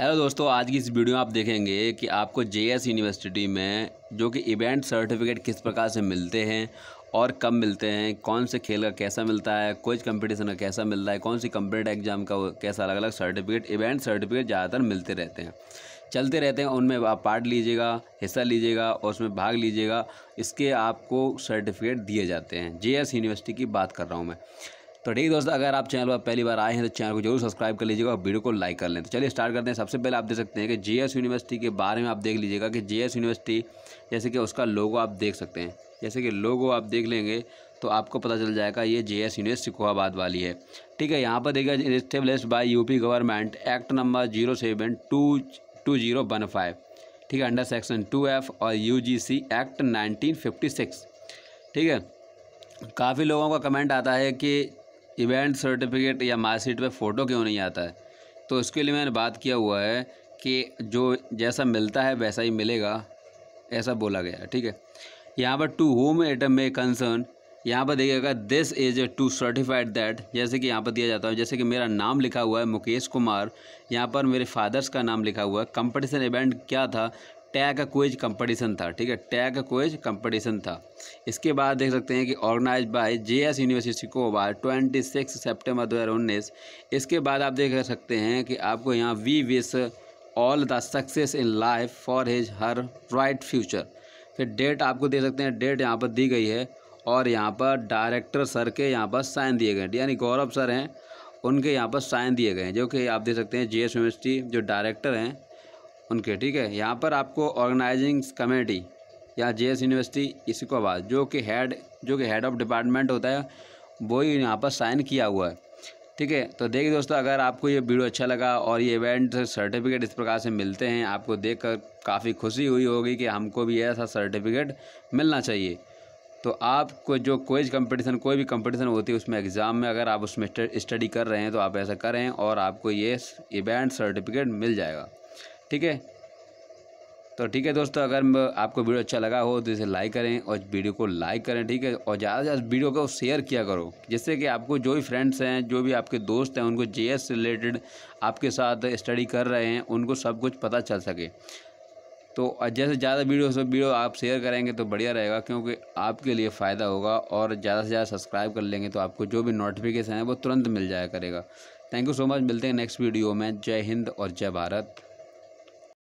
hello दोस्तों आज की इस वीडियो में आप देखेंगे कि आपको जेएस यूनिवर्सिटी में जो कि इवेंट सर्टिफिकेट किस प्रकार से मिलते हैं और कब मिलते हैं कौन से खेल का कैसा मिलता है कोच कंपटीशन का कैसा मिलता है कौन सी कंप्लीट एग्जाम का कैसा अलग अलग सर्टिफिकेट इवेंट सर्टिफिकेट ज़्यादातर मिलते रहते हैं चलते रहते हैं उनमें आप पार्ट लीजिएगा हिस्सा लीजिएगा और उसमें भाग लीजिएगा इसके आपको सर्टिफिकेट दिए जाते हैं जे यूनिवर्सिटी की बात कर रहा हूँ मैं तो ठीक दोस्तों अगर आप चैनल पर पहली बार आए हैं तो चैनल को जरूर सब्सक्राइब कर लीजिएगा और वीडियो को लाइक कर लें तो चलिए स्टार्ट करते हैं सबसे पहले आप देख सकते हैं कि जे यूनिवर्सिटी के बारे में आप देख लीजिएगा कि जे यूनिवर्सिटी जैसे कि उसका लोगो आप देख सकते हैं जैसे कि लोगो आप देख लेंगे तो आपको पता चल जाएगा ये जे एस यूनिवर्सिटी कोहाबाद वाली है ठीक है यहाँ पर देखिए establish by P government act number zero seven two two zero one five ठीक है अंडर सेक्शन टू एफ और U G C act nineteen fifty six ठीक है काफ़ी लोगों का कमेंट आता है कि इवेंट सर्टिफिकेट या मार्कशीट पे फ़ोटो क्यों नहीं आता है तो इसके लिए मैंने बात किया हुआ है कि जो जैसा मिलता है वैसा ही मिलेगा ऐसा बोला गया ठीक है यहाँ पर to whom it may concern यहाँ पर देखिएगा this is to certified that जैसे कि यहाँ पर दिया जाता है जैसे कि मेरा नाम लिखा हुआ है मुकेश कुमार यहाँ पर मेरे फादर्स का नाम लिखा हुआ है कंपटीशन इवेंट क्या था टैग क्विज कंपटीशन था ठीक है टैग क्विज कंपटीशन था इसके बाद देख सकते हैं कि ऑर्गेनाइज बाय जेएस यूनिवर्सिटी को बार ट्वेंटी सिक्स सेप्टेम्बर दो हज़ार उन्नीस इसके बाद आप देख सकते हैं कि आपको यहाँ we wish all the success in life for his her bright future फिर डेट आपको दे सकते हैं डेट यहाँ पर दी गई है और यहाँ पर डायरेक्टर सर के यहाँ पर साइन दिए गए यानी गौरव सर हैं उनके यहाँ पर साइन दिए गए हैं जो कि आप देख सकते हैं जे एस यूनिवर्सिटी जो डायरेक्टर हैं उनके ठीक है यहाँ पर आपको ऑर्गेनाइजिंग कमेटी या जे एस यूनिवर्सिटी इसी को आवाज़ जो कि हेड जो कि हेड ऑफ डिपार्टमेंट होता है वो ही यहाँ पर साइन किया हुआ है ठीक है तो देखिए दोस्तों अगर आपको ये वीडियो अच्छा लगा और ये इवेंट सर्टिफिकेट इस प्रकार से मिलते हैं आपको देखकर काफ़ी खुशी हुई होगी कि हमको भी ऐसा सर्टिफिकेट मिलना चाहिए तो आपको जो कोई कंपटीशन कोई भी कंपटीशन होती है उसमें एग्ज़ाम में अगर आप उसमें स्टडी कर रहे हैं तो आप ऐसा करें और आपको ये इवेंट सर्टिफिकेट मिल जाएगा ठीक है तो ठीक है दोस्तों अगर आपको वीडियो अच्छा लगा हो तो इसे लाइक करें और वीडियो को लाइक करें ठीक है और ज़्यादा से ज़्यादा वीडियो को शेयर किया करो जिससे कि आपको जो भी फ्रेंड्स हैं जो भी आपके दोस्त हैं उनको जे एस रिलेटेड आपके साथ स्टडी कर रहे हैं उनको सब कुछ पता चल सके तो जैसे ज़्यादा वीडियो से वीडियो आप शेयर करेंगे तो बढ़िया रहेगा क्योंकि आपके लिए फ़ायदा होगा और ज़्यादा से ज़्यादा सब्सक्राइब कर लेंगे तो आपको जो भी नोटिफिकेशन है वो तुरंत मिल जाया करेगा थैंक यू सो मच मिलते हैं नेक्स्ट वीडियो में जय हिंद और जय भारत